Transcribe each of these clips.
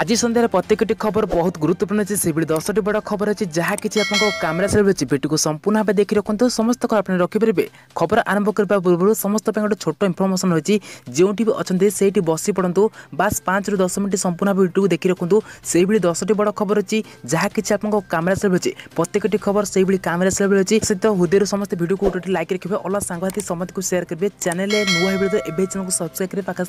আজ সন্ধ্যার প্রত্যেকটি খবর বহুত গুরুত্বপূর্ণ আছে সেভাবে দশটি বড় খবর আছে যা কিছু আপনার ক্যামেরা সাইড রয়েছে ভিডিওকে সম্পূর্ণ ভাবে দেখি রাখুন সমস্ত আপনি রখিপারে খবর আরম্ভ করা পূর্ব সমস্ত গোটে ছোট ইনফরমেশন রয়েছে যেটি অনেক সেইটি বসি পড়ু বাস পাঁচ রু দশ মিনিট সম্পূর্ণ ভাবে ভিডিওকে দেখি রাখুন সেইভাবে দশটি বড় খবর আছে যা কিছু আপনার ক্যামেরা সাইড রয়েছে প্রত্যেকটি খবর সেইভাবে ক্যামেরা সাইড রয়েছে সহিত হৃদয় সমস্ত ভিডিওকে গোটে গোটে লাইক রাখবে অল সাংঘাতি সমস্ত সেয়ার করবে চ্যানেলে নূয়া ভিডিও এবে চ্যানেল সবসক্রাইব করে পাখা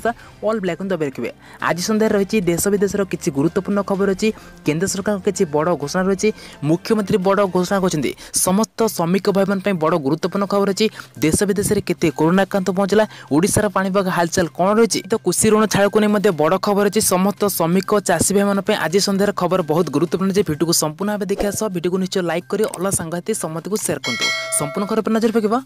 অল ব্ল্যাক দবাই রাখবে আজ সন্ধ্যায় রয়েছে দেশ বিদেশের କିଛି ଗୁରୁତ୍ୱପୂର୍ଣ୍ଣ ଖବର ଅଛି କେନ୍ଦ୍ର ସରକାରଙ୍କ କିଛି ବଡ଼ ଘୋଷଣା ରହିଛି ମୁଖ୍ୟମନ୍ତ୍ରୀ ବଡ଼ ଘୋଷଣା କରିଛନ୍ତି ସମସ୍ତ ଶ୍ରମିକ ଭାଇମାନଙ୍କ ପାଇଁ ବଡ଼ ଗୁରୁତ୍ୱପୂର୍ଣ୍ଣ ଖବର ଅଛି ଦେଶ ବିଦେଶରେ କେତେ କରୋନା ଆକ୍ରାନ୍ତ ପହଞ୍ଚିଲା ଓଡ଼ିଶାର ପାଣିପାଗ ହାଲଚାଲ କ'ଣ ରହିଛି ତ କୃଷି ଋଣ ଛାଡ଼କୁ ନେଇ ମଧ୍ୟ ବଡ଼ ଖବର ଅଛି ସମସ୍ତ ଶ୍ରମିକ ଚାଷୀ ଭାଇମାନଙ୍କ ପାଇଁ ଆଜି ସନ୍ଧ୍ୟାରେ ଖବର ବହୁତ ଗୁରୁତ୍ୱପୂର୍ଣ୍ଣ ଯେ ଭିଡ଼ିଓକୁ ସମ୍ପୂର୍ଣ୍ଣ ଭାବେ ଦେଖିବା ସହ ଭିଡ଼ିଓକୁ ନିଶ୍ଚୟ ଲାଇକ୍ କରି ଅଲଗା ସାଙ୍ଗସାଥି ସମସ୍ତଙ୍କୁ ସେୟାର କରନ୍ତୁ ସମ୍ପୂର୍ଣ୍ଣ ଖବର ନଜର ପକାଇବା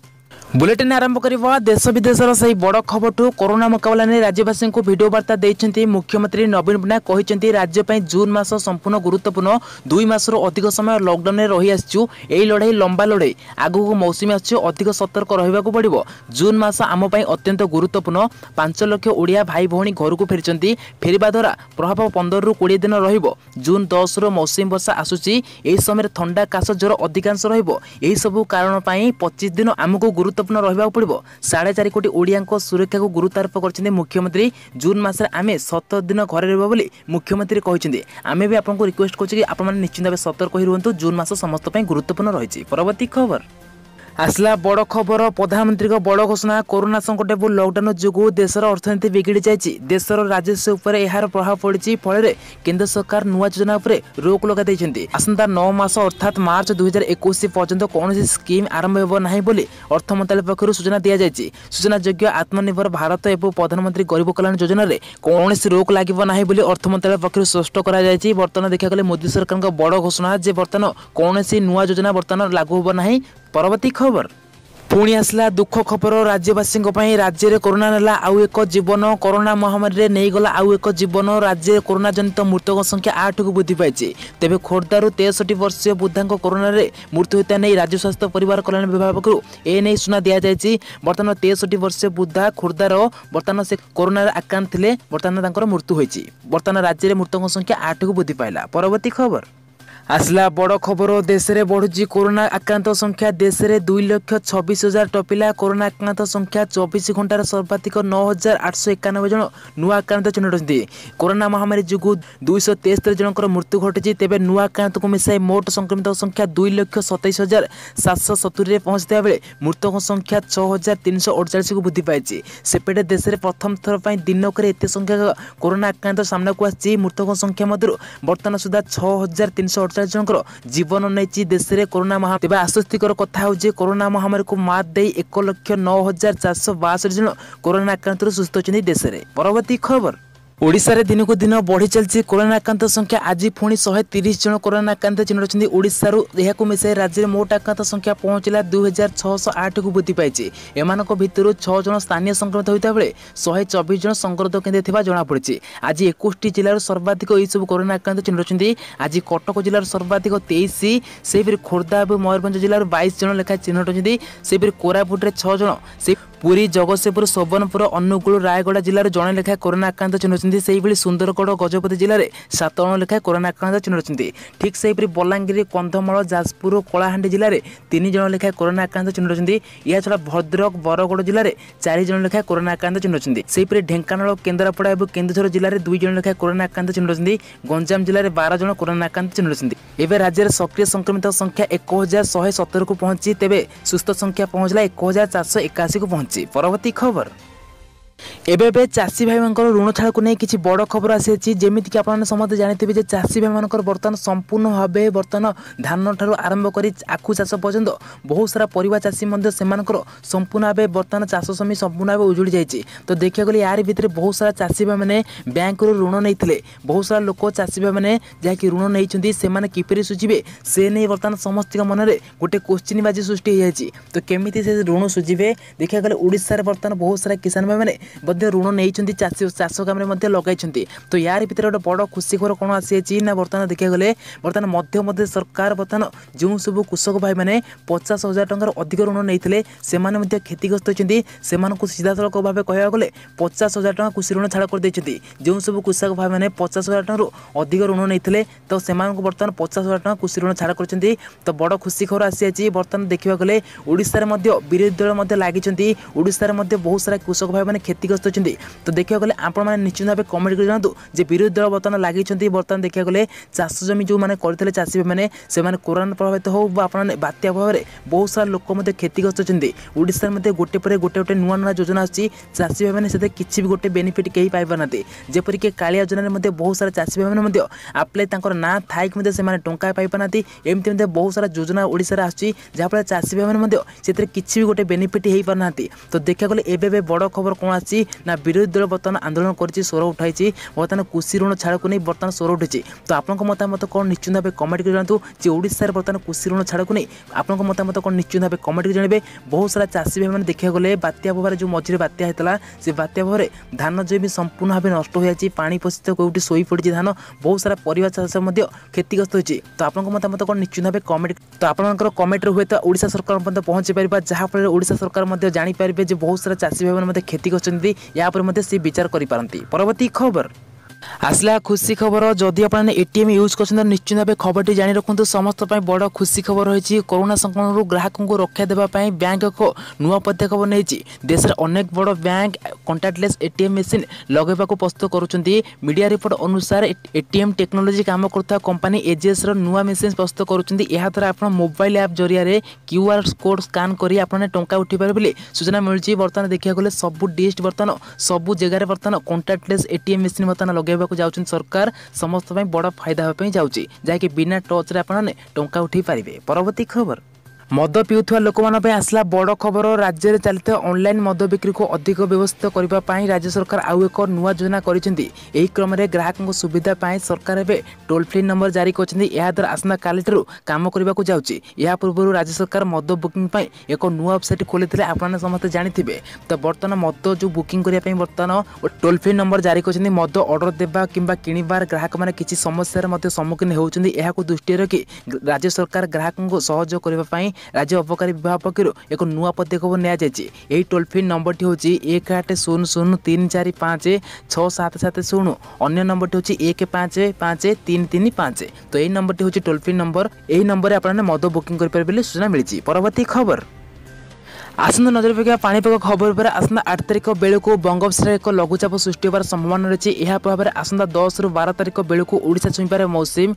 बुलेटिन आरंभ करवा देश विदेशर से ही बड़ खबरठ कोरोना मुकबिला ने राज्यवासी को भिड बार्ता दे मुख्यमंत्री नवीन पट्टनायक राज्यपाई जून मस संपूर्ण गुरुत्वपूर्ण दुई मस अधिक समय लकडउन में रही आसचु यही लड़ाई लंबा लड़ाई आगक मौसुमी आसो अधिक सतर्क रहा पड़ो जून मस आमपाई अत्यंत गुरुत्वपूर्ण पांच लक्ष ओडिया भाई भौणी घर को फेरी फेर द्वारा प्रभाव पंदर रु कोड़े दिन रून दस रु मौसुमी बर्षा आसूसी समय थंडा काश ज्वर अधिकांश रही सबू कारण पचीस दिन आमको गुरुत्व ଗୁରୁତ୍ୱପୂର୍ଣ୍ଣ ରହିବାକୁ ପଡ଼ିବ ସାଢ଼େ ଚାରି କୋଟି ଓଡ଼ିଆଙ୍କ ସୁରକ୍ଷାକୁ ଗୁରୁତ୍ୱାରୋପ କରିଛନ୍ତି ମୁଖ୍ୟମନ୍ତ୍ରୀ ଜୁନ୍ ମାସରେ ଆମେ ସତର ଦିନ ଘରେ ରହିବା ବୋଲି ମୁଖ୍ୟମନ୍ତ୍ରୀ କହିଛନ୍ତି ଆମେ ବି ଆପଣଙ୍କୁ ରିକ୍ୱେଷ୍ଟ କରୁଛୁ କି ଆପଣମାନେ ନିଶ୍ଚିତ ଭାବେ ସତର୍କ ହୋଇ ରୁହନ୍ତୁ ଜୁନ୍ ମାସ ସମସ୍ତ ପାଇଁ ଗୁରୁତ୍ୱପୂର୍ଣ୍ଣ ରହିଛି ପରବର୍ତ୍ତୀ ଖବର আসলা বড় খবর প্রধানমন্ত্রী বড় ঘোষণা করোনা সংকট এবং লকডাউন যোগ দেশের অর্থনীতি বিগিড়ি যাই দেশের রাজস্ব উপরে এর প্রভাব পড়ছে ফলে কেন্দ্র সরকার নয় যোজনা উপরে রোক লগাই আসন্তা ন মাস অর্থাৎ মার্চ দুই হাজার একুশ পর্যন্ত কৌশি স্কিম আরম্ভ হব না বলে অর্থ মন্ত্রালয় পক্ষ সূচনা দিয়া যাই সূচনাযোগ্য আত্মনির্ভর ভারত এবং প্রধানমন্ত্রী গরিব কল্যাণ যোজনার কৌশি রোক লাগবে না বলে অর্থ মন্ত্রালয় পক্ষ স্পষ্ট করা যাই বর্তমানে দেখা গেলে মোদী সরকার বড় ঘোষণা যে বর্তমান কৌশি নয় যোজনা বর্তমান লাগু হব না ପରବର୍ତ୍ତୀ ଖବର ପୁଣି ଆସିଲା ଦୁଃଖ ଖବର ରାଜ୍ୟବାସୀଙ୍କ ପାଇଁ ରାଜ୍ୟରେ କରୋନା ନେଲା ଆଉ ଏକ ଜୀବନ କରୋନା ମହାମାରୀରେ ନେଇଗଲା ଆଉ ଏକ ଜୀବନ ରାଜ୍ୟରେ କରୋନା ଜନିତ ମୃତକଙ୍କ ସଂଖ୍ୟା ଆଠକୁ ବୃଦ୍ଧି ପାଇଛି ତେବେ ଖୋର୍ଦ୍ଧାରୁ ତେଷଠି ବର୍ଷୀୟ ବୃଦ୍ଧାଙ୍କ କରୋନାରେ ମୃତ୍ୟୁ ହୋଇଥିବା ନେଇ ରାଜ୍ୟ ସ୍ୱାସ୍ଥ୍ୟ ପରିବାର କଲ୍ୟାଣ ବିଭାଗ ପକ୍ଷରୁ ଏ ନେଇ ସୂଚନା ଦିଆଯାଇଛି ବର୍ତ୍ତମାନ ତେଷଠି ବର୍ଷୀୟ ବୃଦ୍ଧା ଖୋର୍ଦ୍ଧାର ବର୍ତ୍ତମାନ ସେ କରୋନାରେ ଆକ୍ରାନ୍ତ ଥିଲେ ବର୍ତ୍ତମାନ ତାଙ୍କର ମୃତ୍ୟୁ ହୋଇଛି ବର୍ତ୍ତମାନ ରାଜ୍ୟରେ ମୃତକଙ୍କ ସଂଖ୍ୟା ଆଠକୁ ବୃଦ୍ଧି ପାଇଲା ପରବର୍ତ୍ତୀ ଖବର আসলা বড় খবর দেশে বড়ুচি করোনা আক্রান্ত সংখ্যা দেশে দুই লক্ষ ছবিশ হাজার টপিলা করোনা আক্রান্ত সংখ্যা চব্বিশ ঘণ্টার সর্বাধিক ন হাজার আটশো একানব্বই জন নূয়া আক্রান্ত চিহ্নটি করোনা মহামারী যোগ দুইশ তেস্তর জনকর মৃত্যু ঘটেছে তেবে নূয়া আক্রান্ত মিশাই মোট সংক্রমিত সংখ্যা দুই লক্ষ সতেইশ হাজার সাতশো সতুরিরে পৌঁছিথিবা বেড়ে মৃতক সংখ্যা ছ হাজার তিনশো অড়চাশকু বৃদ্ধি পাইছে সেপটে দেশের প্রথম থর দিনকরে এত সংখ্যক করোনা আক্রান্ত সামনাকু আসছে মৃতক সংখ্যা মধ্যে বর্তমান সুদ্ধা ছ হাজার তিনশো ପଚାଶ ଜଣଙ୍କର ଜୀବନ ନେଇଛି ଦେଶରେ କରୋନା ମହା ତେବେ ଆଶ୍ୱସ୍ତିକର କଥା ହେଉଛି କରୋନା ମହାମାରୀକୁ ମାତ ଦେଇ ଏକ ଲକ୍ଷ ନଅ ହଜାର ଚାରିଶହ ବାଷଠି ଜଣ କରୋନା ଆକ୍ରାନ୍ତରୁ ସୁସ୍ଥ ଅଛନ୍ତି ଦେଶରେ ପରବର୍ତ୍ତୀ ଖବର ଓଡ଼ିଶାରେ ଦିନକୁ ଦିନ ବଢ଼ି ଚାଲିଛି କରୋନା ଆକ୍ରାନ୍ତ ସଂଖ୍ୟା ଆଜି ପୁଣି ଶହେ ତିରିଶ ଜଣ କରୋନା ଆକ୍ରାନ୍ତ ଚିହ୍ନଟ ଅଛନ୍ତି ଓଡ଼ିଶାରୁ ଏହାକୁ ମିଶାଇ ରାଜ୍ୟରେ ମୋଟ ଆକ୍ରାନ୍ତ ସଂଖ୍ୟା ପହଞ୍ଚିଲା ଦୁଇ ହଜାର ଛଅଶହ ଆଠକୁ ବୃଦ୍ଧି ପାଇଛି ଏମାନଙ୍କ ଭିତରୁ ଛଅ ଜଣ ସ୍ଥାନୀୟ ସଂକ୍ରମିତ ହୋଇଥିବା ବେଳେ ଶହେ ଚବିଶ ଜଣ ସଂକ୍ରମିତ କେନ୍ଦ୍ର ଥିବା ଜଣାପଡ଼ିଛି ଆଜି ଏକୋଇଶଟି ଜିଲ୍ଲାରୁ ସର୍ବାଧିକ ଏହିସବୁ କରୋନା ଆକ୍ରାନ୍ତ ଚିହ୍ନଟ ଅଛନ୍ତି ଆଜି କଟକ ଜିଲ୍ଲାରୁ ସର୍ବାଧିକ ତେଇଶ ସେହିପରି ଖୋର୍ଦ୍ଧା ଏବଂ ମୟୂରଭଞ୍ଜ ଜିଲ୍ଲାରୁ ବାଇଶ ଜଣ ଲେଖାଏଁ ଚିହ୍ନଟ ଅଛନ୍ତି ସେହିପରି କୋରାପୁଟରେ ଛଅ ଜଣ ସେ ପୁରୀ ଜଗତସିଂହପୁର ସୋବନପୁର ଅନୁଗୁଳ ରାୟଗଡ଼ା ଜିଲ୍ଲାରୁ ଜଣେ ଲେଖାଏଁ କରୋନା ଆକ୍ରାନ୍ତ ଚିହ୍ନଟ ଅଛନ୍ତି ସେହିଭଳି ସୁନ୍ଦରଗଡ଼ ଗଜପତି ଜିଲ୍ଲାରେ ସାତ ଜଣ ଲେଖାଏଁ କରୋନା ଆକ୍ରାନ୍ତ ଚିହ୍ନଟ ଠିକ୍ ସେହିପରି ବଲାଙ୍ଗୀର କନ୍ଧମାଳ ଯାଜପୁର ଓ କଳାହାଣ୍ଡି ଜିଲ୍ଲାରେ ତିନି ଜଣ ଲେଖାଏଁ କରୋନା ଆକ୍ରାନ୍ତ ଚିହ୍ନଟ ଅଛନ୍ତି ଏହାଛଡ଼ା ଭଦ୍ରକ ବରଗଡ଼ ଜିଲ୍ଲାରେ ଚାରି ଜଣ ଲେଖାଏଁ କରୋନା ଆକ୍ରାନ୍ତ ଚିହ୍ନଟ ଅଛନ୍ତି ସେହିପରି ଢେଙ୍କାନାଳ କେନ୍ଦ୍ରାପଡ଼ା ଏବଂ କେନ୍ଦୁଝର ଜିଲ୍ଲାରେ ଦୁଇ ଜଣ ଲେଖାଏଁ କରୋନା ଆକ୍ରାନ୍ତ ଚିହ୍ନଟ ଅଛନ୍ତି ଗଞ୍ଜାମ ଜିଲ୍ଲାରେ ବାର ଜଣ କରୋନା ଆକ୍ରାନ୍ତ ଚିହ୍ନଟ ଅଛନ୍ତି ଏବେ ରାଜ୍ୟରେ ସକ୍ରିୟ ସଂକ୍ରମିତ ସଂଖ୍ୟା ଏକ ହଜାର ଶହେ ସତରକୁ ପହଞ୍ଚି ତେବେ ସୁସ୍ଥ ସଂଖ୍ୟା ପହଞ୍ଚିଲା ଏକ ହଜାର ଚାରିଶହ ଏକାଅଶୀକୁ ପହଞ୍ଚି ପରବର୍ତ୍ତୀ ଖବର ଏବେ ଏବେ ଚାଷୀ ଭାଇମାନଙ୍କର ଋଣ ଛାଡ଼କୁ ନେଇ କିଛି ବଡ଼ ଖବର ଆସିଅଛି ଯେମିତିକି ଆପଣମାନେ ସମସ୍ତେ ଜାଣିଥିବେ ଯେ ଚାଷୀ ଭାଇମାନଙ୍କର ବର୍ତ୍ତମାନ ସମ୍ପୂର୍ଣ୍ଣ ଭାବେ ବର୍ତ୍ତମାନ ଧାନଠାରୁ ଆରମ୍ଭ କରି ଆଖୁ ଚାଷ ପର୍ଯ୍ୟନ୍ତ ବହୁତ ସାରା ପରିବା ଚାଷୀ ମଧ୍ୟ ସେମାନଙ୍କର ସମ୍ପୂର୍ଣ୍ଣ ଭାବେ ବର୍ତ୍ତମାନ ଚାଷ ଜମି ସମ୍ପୂର୍ଣ୍ଣ ଭାବେ ଉଜୁଡ଼ି ଯାଇଛି ତ ଦେଖିବାକୁ ଗଲେ ୟାରି ଭିତରେ ବହୁତ ସାରା ଚାଷୀ ଭାଇମାନେ ବ୍ୟାଙ୍କରୁ ଋଣ ନେଇଥିଲେ ବହୁତ ସାରା ଲୋକ ଚାଷୀ ଭାଇମାନେ ଯାହାକି ଋଣ ନେଇଛନ୍ତି ସେମାନେ କିପରି ସୁଝିବେ ସେ ନେଇ ବର୍ତ୍ତମାନ ସମସ୍ତଙ୍କ ମନରେ ଗୋଟେ କୋଶ୍ଚିନ୍ ବାଜି ସୃଷ୍ଟି ହୋଇଯାଇଛି ତ କେମିତି ସେ ଋଣ ସୁଝିବେ ଦେଖିବାକୁ ଗଲେ ଓଡ଼ିଶାରେ ବର୍ତ୍ତମାନ ବହୁତ ସାରା କିଷାନ ଭାଇମାନେ ମଧ୍ୟ ଋଣ ନେଇଛନ୍ତି ଚାଷୀ ଚାଷ କାମରେ ମଧ୍ୟ ଲଗାଇଛନ୍ତି ତ ୟାରି ଭିତରେ ଗୋଟେ ବଡ଼ ଖୁସି ଖବର କ'ଣ ଆସିଯାଇଛି ନା ବର୍ତ୍ତମାନ ଦେଖିବାକୁ ଗଲେ ବର୍ତ୍ତମାନ ମଧ୍ୟ ମଧ୍ୟ ସରକାର ବର୍ତ୍ତମାନ ଯେଉଁ ସବୁ କୃଷକ ଭାଇମାନେ ପଚାଶ ହଜାର ଟଙ୍କାର ଅଧିକ ଋଣ ନେଇଥିଲେ ସେମାନେ ମଧ୍ୟ କ୍ଷତିଗ୍ରସ୍ତ ହୋଇଛନ୍ତି ସେମାନଙ୍କୁ ସିଧାସଳଖ ଭାବେ କହିବାକୁ ଗଲେ ପଚାଶ ହଜାର ଟଙ୍କା କୃଷି ଋଣ ଛାଡ଼ କରିଦେଇଛନ୍ତି ଯେଉଁ ସବୁ କୃଷକ ଭାଇମାନେ ପଚାଶ ହଜାର ଟଙ୍କାରୁ ଅଧିକ ଋଣ ନେଇଥିଲେ ତ ସେମାନଙ୍କୁ ବର୍ତ୍ତମାନ ପଚାଶ ହଜାର ଟଙ୍କା କୃଷି ଋଣ ଛାଡ଼ କରିଛନ୍ତି ତ ବଡ଼ ଖୁସି ଖବର ଆସିଯାଇଛି ବର୍ତ୍ତମାନ ଦେଖିବାକୁ ଗଲେ ଓଡ଼ିଶାରେ ମଧ୍ୟ ବିରୋଧୀ ଦଳ ମଧ୍ୟ ଲାଗିଛନ୍ତି ଓଡ଼ିଶାରେ ମଧ୍ୟ ବହୁତ ସାରା କୃଷକ ଭାଇମାନେ କ୍ଷତି କ୍ଷତିଗ୍ରସ୍ତ ଅଛନ୍ତି ତ ଦେଖିବାକୁ ଗଲେ ଆପଣମାନେ ନିଶ୍ଚିତ ଭାବେ କମେଣ୍ଟ କରି ଜଣାନ୍ତୁ ଯେ ବିରୋଧୀ ଦଳ ବର୍ତ୍ତମାନ ଲାଗିଛନ୍ତି ବର୍ତ୍ତମାନ ଦେଖିବାକୁ ଗଲେ ଚାଷ ଜମି ଯେଉଁମାନେ କରିଥିଲେ ଚାଷୀମାନେ ସେମାନେ କୋରୋନା ପ୍ରଭାବିତ ହେଉ ବା ଆପଣମାନେ ବାତ୍ୟା ପ୍ରଭାବରେ ବହୁତ ସାରା ଲୋକ ମଧ୍ୟ କ୍ଷତିଗ୍ରସ୍ତ ଅଛନ୍ତି ଓଡ଼ିଶାରେ ମଧ୍ୟ ଗୋଟେ ପରେ ଗୋଟେ ଗୋଟେ ନୂଆ ନୂଆ ଯୋଜନା ଆସୁଛି ଚାଷୀ ଭାଇମାନେ ସେଥିରେ କିଛି ବି ଗୋଟେ ବେନିଫିଟ୍ କେହି ପାଇପାରୁନାହାନ୍ତି ଯେପରିକି କାଳିଆ ଯୋଜନାରେ ମଧ୍ୟ ବହୁତ ସାରା ଚାଷୀ ଭାଇମାନେ ମଧ୍ୟ ଆପ୍ଲାଏ ତାଙ୍କର ନାଁ ଥାଇକି ମଧ୍ୟ ସେମାନେ ଟଙ୍କା ପାଇପାରୁନାହାନ୍ତି ଏମିତି ମଧ୍ୟ ବହୁତ ସାରା ଯୋଜନା ଓଡ଼ିଶାରେ ଆସୁଛି ଯାହାଫଳରେ ଚାଷୀ ଭାଇମାନେ ମଧ୍ୟ ସେଥିରେ କିଛି ବି ଗୋଟେ ବେନିଫିଟ୍ ହୋଇପାରୁନାହାନ୍ତି ତ ଦେଖିବାକୁ ଗଲେ ଏବେ ଏବେ ବଡ଼ ଖବର କ'ଣ ଆସିଛି ନା ବିରୋଧୀ ଦଳ ବର୍ତ୍ତମାନ ଆନ୍ଦୋଳନ କରିଛି ସ୍ୱର ଉଠାଇଛି ବର୍ତ୍ତମାନ କୃଷି ଋଣ ଛାଡ଼କୁ ନେଇ ବର୍ତ୍ତମାନ ସ୍ୱର ଉଠିଛି ତ ଆପଣଙ୍କ ମତାମତ କ'ଣ ନିଶ୍ଚିନ୍ତ ଭାବେ କମେଣ୍ଟ କରି ଜଣାନ୍ତୁ ଯେ ଓଡ଼ିଶାରେ ବର୍ତ୍ତମାନ କୃଷି ଋଣ ଛାଡ଼କୁ ନେଇ ଆପଣଙ୍କ ମତାମତ କ'ଣ ନିଶ୍ଚିନ୍ତ ଭାବେ କମେଣ୍ଟ କରି ଜଣାଇବେ ବହୁତ ସାରା ଚାଷୀ ଭାଇମାନେ ଦେଖିବାକୁ ଗଲେ ବାତ୍ୟା ଭାବରେ ଯେଉଁ ମଝିରେ ବାତ୍ୟା ହୋଇଥିଲା ସେ ବାତ୍ୟା ଭାବରେ ଧାନ ଜମି ସମ୍ପୂର୍ଣ୍ଣ ଭାବେ ନଷ୍ଟ ହୋଇଯାଇଛି ପାଣି ପଶିତ କେଉଁଠି ଶୋଇପଡ଼ିଛି ଧାନ ବହୁତ ସାରା ପରିବା ଚାଷ ମଧ୍ୟ କ୍ଷତିଗ୍ରସ୍ତ ହୋଇଛି ତ ଆପଣଙ୍କ ମତାମତ କ'ଣ ନିଶ୍ଚିନ୍ତ ଭାବେ କମେଣ୍ଟ ତ ଆପଣଙ୍କର କମେଣ୍ଟରେ ହୁଏତ ଓଡ଼ିଶା ସରକାର ମଧ୍ୟ ପହଞ୍ଚିପାରିବା ଯାହାଫଳରେ ଓଡ଼ିଶା ସରକାର ମଧ୍ୟ ଜାଣିପାରିବେ ଯେ ବହୁତ ସାରା ଚାଷୀ ଭାଇମାନେ ମଧ୍ୟ କ୍ଷତିଗ୍ରସ୍ତ या पर विचार करवर्ती खबर আসলা খুশি খবর যদি আপনার এটিএম ইউজ করছেন নিশ্চিত ভাবে খবরটি জাঁ রাখুন সমস্ত বড় খুশি খবর রয়েছে করোনা সংক্রমণ গ্রাহক রক্ষা দেওয়া ব্যাঙ্ক এক নূ পদক্ষেপ নিয়েছে দেশের অনেক বড় ব্যাঙ্ক কন্ট্যাক্টলেস এটিএম মেসিন লগাইবা প্রস্তুত করছেন মিডিয়া রিপোর্ট অনুসারে এটিএম টেকনোলোজি কাম করুথা কোম্পানি এজিএসর নূয় মেসিন প্রস্তুত করছেন এদ্বারা আপনার মোবাইল আপ জরিয়া কিউআর কোড স্কান করে আপনার টঙ্কা উঠি পারে বলে সূচনা মিলছে বর্তমানে দেখা গেলে সবু ডিস্ট বর্তমান সবু জায়গায় বর্তমান কন্ট্যাক্টলেস এটিএম মেসিন বর্তমান লগাই ଲଗାଇବାକୁ ଯାଉଛନ୍ତି ସରକାର ସମସ୍ତ ପାଇଁ ବଡ଼ ଫାଇଦା ହେବା ପାଇଁ ଯାଉଛି ଯାହାକି ବିନା ଟଚ୍ରେ ଆପଣମାନେ ଟଙ୍କା ଉଠାଇ ପାରିବେ ପରବର୍ତ୍ତୀ ଖବର ମଦ ପିଉଥିବା ଲୋକମାନଙ୍କ ପାଇଁ ଆସିଲା ବଡ଼ ଖବର ରାଜ୍ୟରେ ଚାଲିଥିବା ଅନ୍ଲାଇନ୍ ମଦ ବିକ୍ରିକୁ ଅଧିକ ବ୍ୟବସ୍ଥିତ କରିବା ପାଇଁ ରାଜ୍ୟ ସରକାର ଆଉ ଏକ ନୂଆ ଯୋଜନା କରିଛନ୍ତି ଏହି କ୍ରମରେ ଗ୍ରାହକଙ୍କ ସୁବିଧା ପାଇଁ ସରକାର ଏବେ ଟୋଲ୍ ଫ୍ରି ନମ୍ବର ଜାରି କରିଛନ୍ତି ଏହାଦ୍ୱାରା ଆସନ୍ତାକାଲିଠାରୁ କାମ କରିବାକୁ ଯାଉଛି ଏହା ପୂର୍ବରୁ ରାଜ୍ୟ ସରକାର ମଦ ବୁକିଂ ପାଇଁ ଏକ ନୂଆ ୱେବସାଇଟ୍ ଖୋଲିଥିଲେ ଆପଣମାନେ ସମସ୍ତେ ଜାଣିଥିବେ ତ ବର୍ତ୍ତମାନ ମଦ ଯେଉଁ ବୁକିଂ କରିବା ପାଇଁ ବର୍ତ୍ତମାନ ଟୋଲ୍ ଫ୍ରି ନମ୍ବର ଜାରି କରିଛନ୍ତି ମଦ ଅର୍ଡ଼ର ଦେବା କିମ୍ବା କିଣିବାର ଗ୍ରାହକମାନେ କିଛି ସମସ୍ୟାର ମଧ୍ୟ ସମ୍ମୁଖୀନ ହେଉଛନ୍ତି ଏହାକୁ ଦୃଷ୍ଟିରେ ରଖି ରାଜ୍ୟ ସରକାର ଗ୍ରାହକଙ୍କୁ ସହଯୋଗ କରିବା ପାଇଁ ରାଜ୍ୟ ଅବକାରୀ ବିଭାଗ ପକ୍ଷରୁ ଏକ ନୂଆ ପଦକ୍ଷେପ ନିଆଯାଇଛି ଏହି ଟୋଲ୍ ଫ୍ରି ନମ୍ବରଟି ହେଉଛି ଏକ ଆଠ ଶୂନ ଶୂନ ତିନି ଚାରି ପାଞ୍ଚ ଛଅ ସାତ ସାତ ଶୂନ ଅନ୍ୟ ନମ୍ବରଟି ହେଉଛି ଏକ ପାଞ୍ଚ ପାଞ୍ଚ ତିନି ତିନି ପାଞ୍ଚ ତ ଏହି ନମ୍ବରଟି ହେଉଛି ଟୋଲ୍ ଫ୍ରି ନମ୍ବର ଏହି ନମ୍ବରରେ ଆପଣମାନେ ମଦ ବୁକିଂ କରିପାରିବେ ବୋଲି ସୂଚନା ମିଳିଛି ପରବର୍ତ୍ତୀ ଖବର ଆସନ୍ତା ନଜର ପକାଇବା ପାଣିପାଗ ଖବର ଉପରେ ଆସନ୍ତା ଆଠ ତାରିଖ ବେଳକୁ ବଙ୍ଗୋପସାଗରରେ ଏକ ଲଘୁଚାପ ସୃଷ୍ଟି ହେବାର ସମ୍ଭାବନା ରହିଛି ଏହା ପ୍ରଭାବରେ ଆସନ୍ତା ଦଶରୁ ବାର ତାରିଖ ବେଳକୁ ଓଡ଼ିଶା ଛୁଇଁପାରେ ମୌସୁମୀ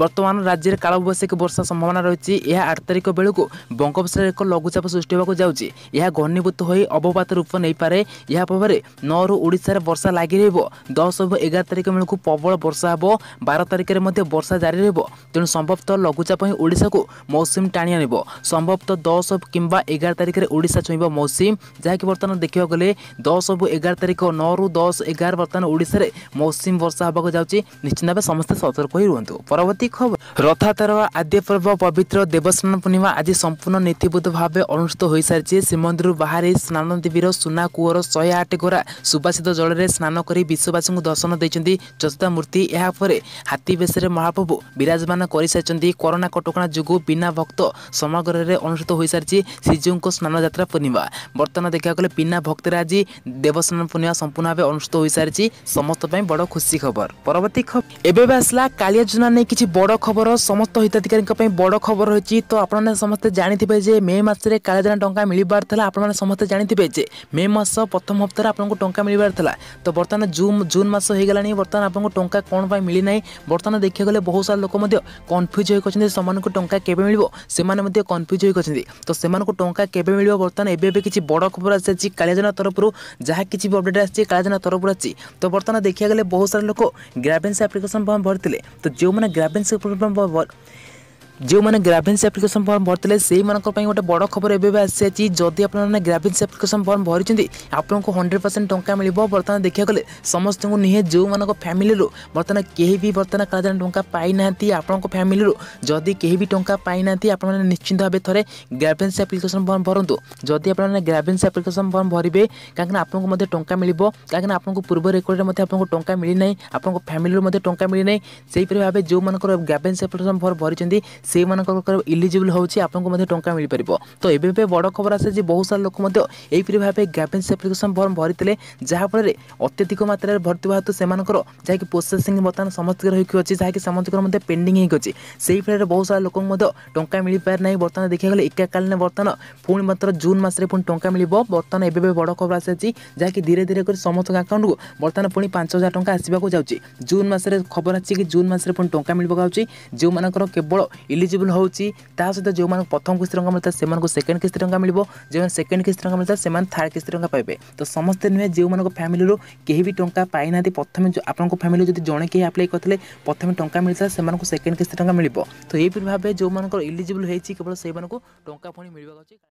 ବର୍ତ୍ତମାନ ରାଜ୍ୟରେ କାଳବୈଶାଖୀ ବର୍ଷା ସମ୍ଭାବନା ରହିଛି ଏହା ଆଠ ତାରିଖ ବେଳକୁ ବଙ୍ଗୋପସାଗରରେ ଏକ ଲଘୁଚାପ ସୃଷ୍ଟି ହେବାକୁ ଯାଉଛି ଏହା ଘନୀଭୂତ ହୋଇ ଅବପାତ ରୂପ ନେଇପାରେ ଏହା ପ୍ରଭାବରେ ନଅରୁ ଓଡ଼ିଶାରେ ବର୍ଷା ଲାଗି ରହିବ ଦଶ ଏବଂ ଏଗାର ତାରିଖ ବେଳକୁ ପ୍ରବଳ ବର୍ଷା ହେବ ବାର ତାରିଖରେ ମଧ୍ୟ ବର୍ଷା ଜାରି ରହିବ ତେଣୁ ସମ୍ଭବତଃ ଲଘୁଚାପ ହିଁ ଓଡ଼ିଶାକୁ ମୌସୁମୀ ଟାଣି ଆଣିବ ସମ୍ଭବତଃ ଦଶ କିମ୍ବା ଏଗାର ତାରିଖରେ ଓଡ଼ିଶା ଛୁଇଁବ ମୌସୁମ ଯାହାକି ବର୍ତ୍ତମାନ ଦେଖିବାକୁ ଗଲେ ଦଶରୁ ଏଗାର ତାରିଖ ନଅରୁ ଦଶ ଏଗାର ବର୍ତ୍ତମାନ ଓଡ଼ିଶାରେ ମୌସୁମ ବର୍ଷା ହେବାକୁ ଯାଉଛି ନିଶ୍ଚିତ ଭାବେ ସମସ୍ତେ ସତର୍କ ହୋଇ ରୁହନ୍ତୁ ପରବର୍ତ୍ତୀ ଖବର ରଥାତର ଆଦ୍ୟ ପର୍ବ ପବିତ୍ର ଦେବସ୍ନାନ ପୂର୍ଣ୍ଣିମା ଆଜି ସମ୍ପୂର୍ଣ୍ଣ ନୀତିବୁଦ୍ଧ ଭାବେ ଅନୁଷ୍ଠିତ ହୋଇସାରିଛି ଶ୍ରୀମନ୍ଦିରରୁ ବାହାରି ସ୍ନାନ ଦେବୀର ସୁନା କୂଅର ଶହେ ଆଠ ଗୋରା ସୁବାସିତ ଜଳରେ ସ୍ନାନ କରି ବିଶ୍ୱବାସୀଙ୍କୁ ଦର୍ଶନ ଦେଇଛନ୍ତି ଚତୁର୍ଥା ମୂର୍ତ୍ତି ଏହାପରେ ହାତୀ ବେଶରେ ମହାପ୍ରଭୁ ବିରାଜମାନ କରିସାରିଛନ୍ତି କରୋନା କଟକଣା ଯୋଗୁଁ ବିନା ଭକ୍ତ ସମାଗରରେ ଅନୁଷ୍ଠିତ ହୋଇସାରିଛି ଶ୍ରୀଜୀଉଙ୍କ ସ୍ନାନ ରଥଯାତ୍ରା ପୂର୍ଣ୍ଣିମା ବର୍ତ୍ତମାନ ଦେଖିବାକୁ ଗଲେ ବିନା ଭକ୍ତରେ ଆଜି ଦେବସ୍ନାନ ପୂର୍ଣ୍ଣିମା ସମ୍ପୂର୍ଣ୍ଣ ଭାବେ ଅନୁଷ୍ଠିତ ହୋଇସାରିଛି ସମସ୍ତ ପାଇଁ ବଡ଼ ଖୁସି ଖବର ପରବର୍ତ୍ତୀ ଏବେ ବି ଆସିଲା କାଳିଆ ଯୋଜନା ନେଇ କିଛି ବଡ଼ ଖବର ସମସ୍ତ ହିତାଧିକାରୀଙ୍କ ପାଇଁ ବଡ଼ ଖବର ରହିଛି ତ ଆପଣମାନେ ସମସ୍ତେ ଜାଣିଥିବେ ଯେ ମେ ମାସରେ କାଳିଆ ଯୋଜନା ଟଙ୍କା ମିଳିବାର ଥିଲା ଆପଣମାନେ ସମସ୍ତେ ଜାଣିଥିବେ ଯେ ମେ ମାସ ପ୍ରଥମ ହପ୍ତାରେ ଆପଣଙ୍କୁ ଟଙ୍କା ମିଳିବାର ଥିଲା ତ ବର୍ତ୍ତମାନ ଜୁନ୍ ଜୁନ୍ ମାସ ହୋଇଗଲାଣି ବର୍ତ୍ତମାନ ଆପଣଙ୍କୁ ଟଙ୍କା କ'ଣ ପାଇଁ ମିଳିନାହିଁ ବର୍ତ୍ତମାନ ଦେଖିବାକୁ ଗଲେ ବହୁତ ସାରା ଲୋକ ମଧ୍ୟ କନଫ୍ୟୁଜ୍ ହୋଇ ଅଛନ୍ତି ସେମାନଙ୍କୁ ଟଙ୍କା କେବେ ମିଳିବ ସେମାନେ ମଧ୍ୟ କନଫ୍ୟୁଜ୍ ହୋଇ ଅଛନ୍ତି ତ ସେମାନଙ୍କୁ ଟଙ୍କା କେବେ ମିଳିବ ବର୍ତ୍ତମାନ ଏବେ ଏବେ କିଛି ବଡ଼ ଖବର ଆସିଛି କାଳିଆଜନା ତରଫରୁ ଯାହା କିଛି ବି ଅପଡ଼େଟ୍ ଆସିଛି କାଳିଆଜନା ତରଫରୁ ଆସିଛି ତ ବର୍ତ୍ତମାନ ଦେଖିବାକୁ ଗଲେ ବହୁତ ସାରା ଲୋକ ଗ୍ରାଭେନ୍ସ ଆପ୍ଲିକେସନ୍ ଫର୍ମ ଭରିଥିଲେ ତ ଯେଉଁମାନେ ଗ୍ରାଭେନ୍ସ ଫର୍ମ ଯେଉଁମାନେ ଗ୍ରାଭିନ୍ସ ଆପ୍ଲିକେସନ୍ ଫର୍ମ ଭରିଥିଲେ ସେଇମାନଙ୍କ ପାଇଁ ଗୋଟେ ବଡ଼ ଖବର ଏବେ ବି ଆସିଯାଇଛି ଯଦି ଆପଣମାନେ ଗ୍ରାଭିନ୍ସ ଆପ୍ଲିକେସନ୍ ଫର୍ମ ଭରିଛନ୍ତି ଆପଣଙ୍କୁ ହଣ୍ଡ୍ରେଡ଼ ପରସେଣ୍ଟ ଟଙ୍କା ମିଳିବ ବର୍ତ୍ତମାନ ଦେଖିବାକୁ ଗଲେ ସମସ୍ତଙ୍କୁ ନୁହେଁ ଯେଉଁମାନଙ୍କ ଫ୍ୟାମିଲିରୁ ବର୍ତ୍ତମାନ କେହି ବି ବର୍ତ୍ତମାନ କାଳାଜାନ ଟଙ୍କା ପାଇନାହାନ୍ତି ଆପଣଙ୍କ ଫ୍ୟାମିଲିରୁ ଯଦି କେହି ବି ଟଙ୍କା ପାଇନାହାନ୍ତି ଆପଣମାନେ ନିଶ୍ଚିନ୍ତ ଭାବେ ଥରେ ଗ୍ରାଭିନ୍ସ ଆପ୍ଲିକେସନ୍ ଫର୍ମ ଭରନ୍ତୁ ଯଦି ଆପଣମାନେ ଗ୍ରାଭିନ୍ସ ଆପ୍ଲିକେସନ୍ ଫର୍ମ ଭରିବେ କାହିଁକିନା ଆପଣଙ୍କୁ ମଧ୍ୟ ଟଙ୍କା ମିଳିବ କାହିଁକିନା ଆପଣଙ୍କୁ ପୂର୍ବ ରେକର୍ଡ଼ରେ ମଧ୍ୟ ଆପଣଙ୍କୁ ଟଙ୍କା ମିଳିନାହିଁ ଆପଣଙ୍କ ଫ୍ୟାମିଲିରୁ ମଧ୍ୟ ଟଙ୍କା ମିଳିନାହିଁ ସେହିପରି ଭାବେ ଯେଉଁମାନଙ୍କର ଗ୍ରାଭିନ୍ସ ଆପ୍ଲିକେସନ୍ ଫର୍ମ ଭରିଛନ୍ତି ସେଇମାନଙ୍କର ଇଲିଜିବଲ୍ ହେଉଛି ଆପଣଙ୍କୁ ମଧ୍ୟ ଟଙ୍କା ମିଳିପାରିବ ତ ଏବେ ଏବେ ବଡ଼ ଖବର ଆସେ ଯେ ବହୁତ ସାରା ଲୋକ ମଧ୍ୟ ଏହିପରି ଭାବେ ଗ୍ୟାଭେନ୍ସି ଆପ୍ଲିକେସନ୍ ଫର୍ମ ଭରିଥିଲେ ଯାହାଫଳରେ ଅତ୍ୟଧିକ ମାତ୍ରାରେ ଭର୍ତ୍ତିବା ହେତୁ ସେମାନଙ୍କର ଯାହାକି ପ୍ରୋସେସିଂ ବର୍ତ୍ତମାନ ସମସ୍ତଙ୍କର ହୋଇକି ଅଛି ଯାହାକି ସମସ୍ତଙ୍କର ମଧ୍ୟ ପେଣ୍ଡିଂ ହୋଇକି ଅଛି ସେହି ଫଳରେ ବହୁତ ସାରା ଲୋକଙ୍କୁ ମଧ୍ୟ ଟଙ୍କା ମିଳିପାରେ ନାହିଁ ବର୍ତ୍ତମାନ ଦେଖିବାକୁ ଗଲେ ଏକାକାଳୀନ ବର୍ତ୍ତମାନ ପୁଣି ମାତ୍ର ଜୁନ୍ ମାସରେ ପୁଣି ଟଙ୍କା ମିଳିବ ବର୍ତ୍ତମାନ ଏବେ ଏବେ ବଡ଼ ଖବର ଆସିଛି ଯାହାକି ଧୀରେ ଧୀରେ କରି ସମସ୍ତଙ୍କ ଆକାଉଣ୍ଟକୁ ବର୍ତ୍ତମାନ ପୁଣି ପାଞ୍ଚ ହଜାର ଟଙ୍କା ଆସିବାକୁ ଯାଉଛି ଜୁନ୍ ମାସରେ ଖବର ଆସିଛି କି ଜୁନ୍ ମାସରେ ପୁଣି ଟଙ୍କା ମିଳିବାକୁ ଯାଉଛି ଯେଉଁମାନଙ୍କର କେବଳ ଇଲିଜିବୁଲ୍ ହେଉଛି ତା ସହିତ ଯେଉଁମାନଙ୍କୁ ପ୍ରଥମ କିସ୍ତି ଟଙ୍କା ମିଳିଥାଏ ସେମାନଙ୍କୁ ସେକେଣ୍ଡ କିସ୍ତି ଟଙ୍କା ମିଳିବ ଯେଉଁମାନେ ସେକେଣ୍ଡ କିସ୍ତି ଟଙ୍କା ମିଳିଥାଏ ସେମାନେ ଥାର୍ଡ଼ କିସ୍ତି ଟଙ୍କା ପାଇବେ ତ ସମସ୍ତେ ନୁହେଁ ଯେଉଁମାନଙ୍କ ଫ୍ୟାମିଲିରୁ କେହି ବି ଟଙ୍କା ପାଇନାହାନ୍ତି ପ୍ରଥମେ ଆପଣଙ୍କ ଫ୍ୟାମିଲି ଯଦି ଜଣେ କେହି ଆପ୍ଲାଏ କରିଥିଲେ ପ୍ରଥମେ ଟଙ୍କା ମିଳିଥାଏ ସେମାନଙ୍କୁ ସେକେଣ୍ଡ କିସ୍ତି ଟଙ୍କା ମିଳିବ ତ ଏହିପରି ଭାବେ ଯେଉଁମାନଙ୍କର ଇଲିଜିବୁଲ୍ ହେଇଛି କେବଳ ସେଇମାନଙ୍କୁ ଟଙ୍କା ପୁଣି ମିଳିବାକୁ ଅଛି